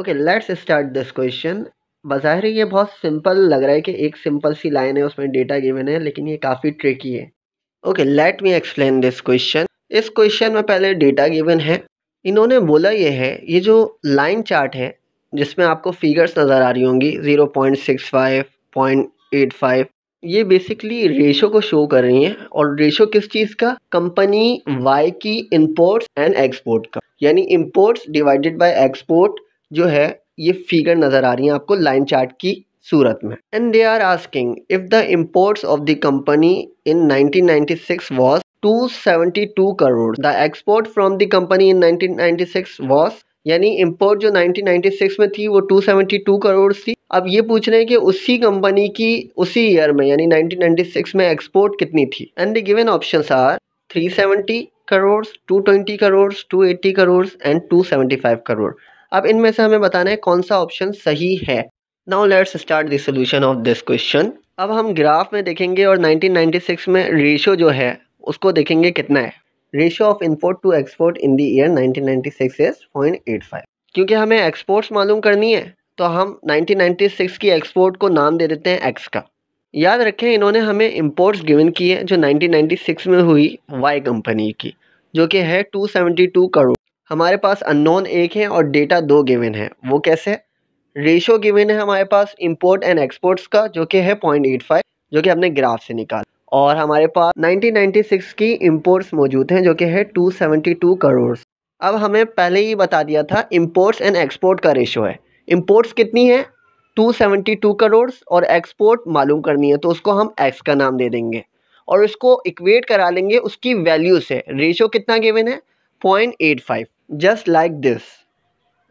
okay let's start this question बाहर ये बहुत सिंपल लग रहा है कि एक सिंपल सी लाइन है उसमें डेटा गिवन है लेकिन ये काफ़ी ट्रिकी है okay let me explain this question इस क्वेश्चन में पहले डेटा गिवन है इन्होंने बोला ये है ये जो लाइन चार्ट है जिसमें आपको फिगर्स नज़र आ रही होंगी zero point six five point eight five ये बेसिकली रेशो को शो कर रही हैं और रेशो किस चीज़ का कंपनी वाई की इम्पोर्ट्स एंड एक्सपोर्ट का यानी इम्पोर्ट्स डिवाइडेड बाय एक्सपोर्ट जो है ये फिगर नज़र आ रही हैं आपको लाइन चार्ट की सूरत में and they are asking if the imports of the company in 1996 was 272 crore the export from the company in 1996 was यानी इम्पोर्ट जो 1996 में थी वो 272 करोड़ थी अब ये पूछ रहे हैं कि उसी कंपनी की उसी ईयर में यानी 1996 में एक्सपोर्ट कितनी थी and the given option are 370 crore 220 crore 280 crore and 275 crore अब इनमें से हमें बताना है कौन सा ऑप्शन सही है now let's start the solution of this question अब हम ग्राफ में देखेंगे और 1996 में रेशो जो है उसको देखेंगे कितना है ratio of import to export in the year 1996 is 0.85 क्योंकि हमें एक्सपोर्ट्स मालूम करनी है तो हम 1996 की एक्सपोर्ट को नाम दे देते हैं एक्स का याद रखें इन्होंने हमें इम्पोर्ट्स गिवन किए जो 1996 में हुई वाई कंपनी की जो कि है 272 करोड़ हमारे पास अननोन एक है और डेटा दो गिवन है वो कैसे रेशो गिवन है हमारे पास इंपोर्ट एंड एक्सपोर्ट्स का जो कि है पॉइंट एट फाइव जो कि हमने ग्राफ से निकाला और हमारे पास 1996 की इंपोर्ट्स मौजूद हैं जो कि है 272 करोड़ अब हमें पहले ही बता दिया था इंपोर्ट्स एंड एक्सपोर्ट का रेशो है इंपोर्ट्स कितनी है 272 करोड़ और एक्सपोर्ट मालूम करनी है तो उसको हम एक्स का नाम दे देंगे और उसको इक्वेट करा लेंगे उसकी वैल्यू से रेशो कितना गिवन है point eight five just like this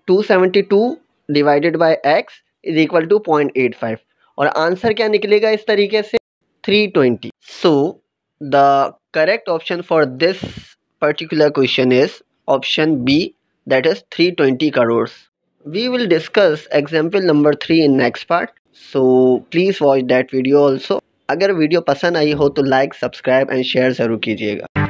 272 divided by x is equal to point eight five और आंसर क्या निकलेगा इस तरीके से three twenty so the correct option for this particular question is option B that is three twenty crore we will discuss example number three in next part so please watch that video also अगर video पसंद आई हो तो like subscribe and share ज़रूर कीजिएगा